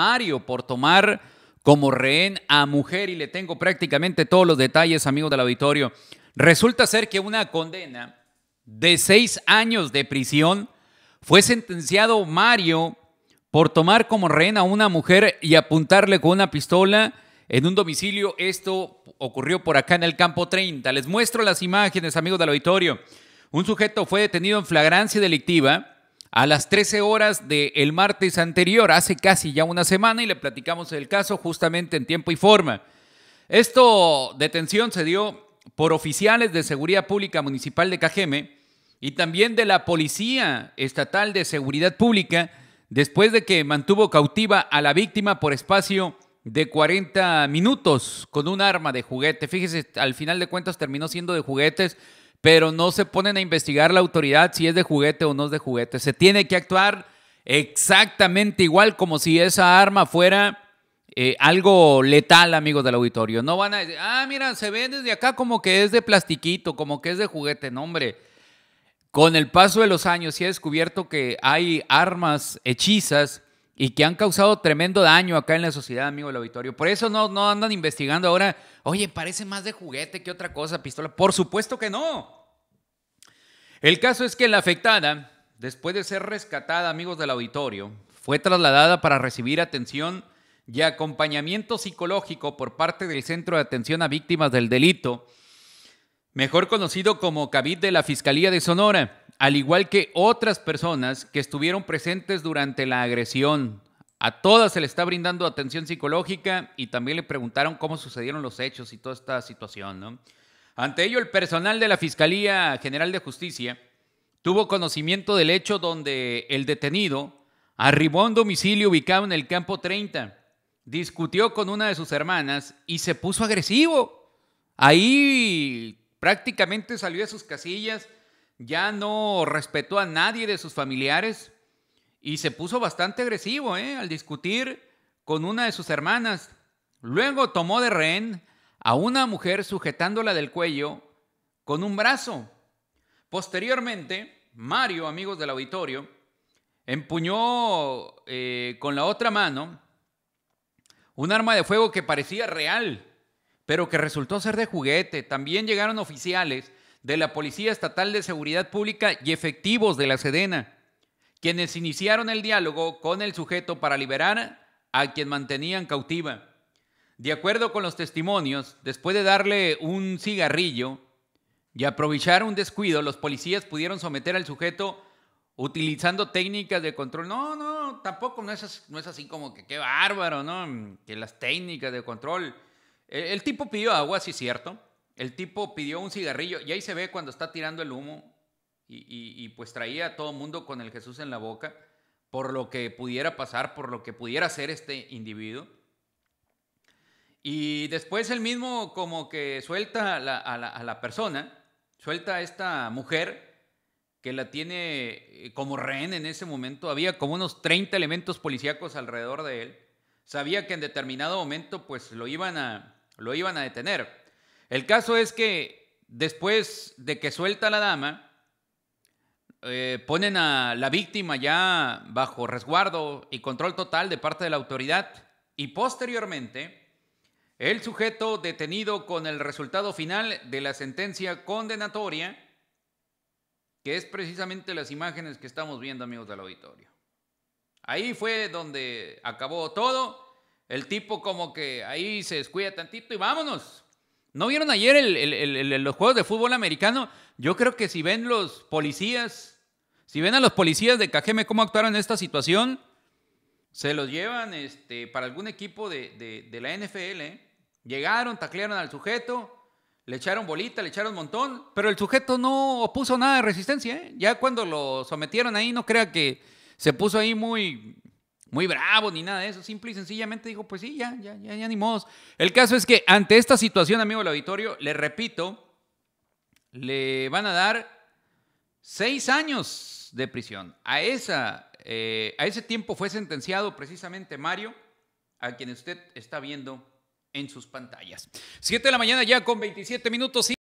Mario por tomar como rehén a mujer y le tengo prácticamente todos los detalles, amigos del auditorio. Resulta ser que una condena de seis años de prisión fue sentenciado Mario por tomar como rehén a una mujer y apuntarle con una pistola en un domicilio. Esto ocurrió por acá en el campo 30. Les muestro las imágenes, amigos del auditorio. Un sujeto fue detenido en flagrancia delictiva a las 13 horas del martes anterior, hace casi ya una semana, y le platicamos el caso justamente en tiempo y forma. Esto detención se dio por oficiales de Seguridad Pública Municipal de Cajeme y también de la Policía Estatal de Seguridad Pública después de que mantuvo cautiva a la víctima por espacio de 40 minutos con un arma de juguete. Fíjese, al final de cuentas terminó siendo de juguetes pero no se ponen a investigar la autoridad si es de juguete o no es de juguete. Se tiene que actuar exactamente igual como si esa arma fuera eh, algo letal, amigos del auditorio. No van a decir, ah, mira, se ve desde acá como que es de plastiquito, como que es de juguete. No, hombre. Con el paso de los años se ha descubierto que hay armas hechizas y que han causado tremendo daño acá en la sociedad, amigo del auditorio. Por eso no, no andan investigando ahora, oye, parece más de juguete que otra cosa, pistola. Por supuesto que no. El caso es que la afectada, después de ser rescatada, amigos del auditorio, fue trasladada para recibir atención y acompañamiento psicológico por parte del Centro de Atención a Víctimas del Delito, mejor conocido como CAVID de la Fiscalía de Sonora al igual que otras personas que estuvieron presentes durante la agresión. A todas se le está brindando atención psicológica y también le preguntaron cómo sucedieron los hechos y toda esta situación. Ante ello, el personal de la Fiscalía General de Justicia tuvo conocimiento del hecho donde el detenido arribó a un domicilio ubicado en el campo 30, discutió con una de sus hermanas y se puso agresivo. Ahí prácticamente salió de sus casillas ya no respetó a nadie de sus familiares y se puso bastante agresivo ¿eh? al discutir con una de sus hermanas. Luego tomó de rehén a una mujer sujetándola del cuello con un brazo. Posteriormente, Mario, amigos del auditorio, empuñó eh, con la otra mano un arma de fuego que parecía real, pero que resultó ser de juguete. También llegaron oficiales de la Policía Estatal de Seguridad Pública y efectivos de la Sedena, quienes iniciaron el diálogo con el sujeto para liberar a quien mantenían cautiva. De acuerdo con los testimonios, después de darle un cigarrillo y aprovechar un descuido, los policías pudieron someter al sujeto utilizando técnicas de control. No, no, tampoco no es, así como que qué bárbaro, ¿no? Que las técnicas de control. El, el tipo pidió agua, sí, cierto. El tipo pidió un cigarrillo y ahí se ve cuando está tirando el humo y, pues traía a todo mundo con el Jesús en la boca por lo que pudiera pasar, por lo que pudiera ser este individuo. Y después él mismo como que suelta a la, persona, suelta a esta mujer que la tiene eh, como rehén en ese momento. Había como unos 30 elementos policíacos alrededor de él. Sabía que en determinado momento pues lo iban a, lo iban a detener. El caso es que después de que suelta la dama, eh, ponen a la víctima ya bajo resguardo y control total de parte de la autoridad y posteriormente el sujeto detenido con el resultado final de la sentencia condenatoria, que es precisamente las imágenes que estamos viendo amigos del auditorio. Ahí fue donde acabó todo. El tipo como que ahí se descuida tantito y vámonos. ¿No vieron ayer los juegos de fútbol americano? Yo creo que si ven los policías, si ven a los policías de Cajeme cómo actuaron en esta situación, se los llevan este, para algún equipo de, la NFL. ¿eh? Llegaron, taclearon al sujeto, le echaron bolita, le echaron un montón, pero el sujeto no opuso nada de resistencia. ¿eh? Ya cuando lo sometieron ahí, no crea que se puso ahí muy muy bravo ni nada de eso. Simple y sencillamente dijo, pues sí, ya, ya, ya, ya ni modos. El caso es que ante esta situación, amigo del auditorio, le repito, le van a dar seis años de prisión. A, esa, eh, a ese tiempo fue sentenciado precisamente Mario, a quien usted está viendo en sus pantallas. Siete de la mañana ya con 27 minutos.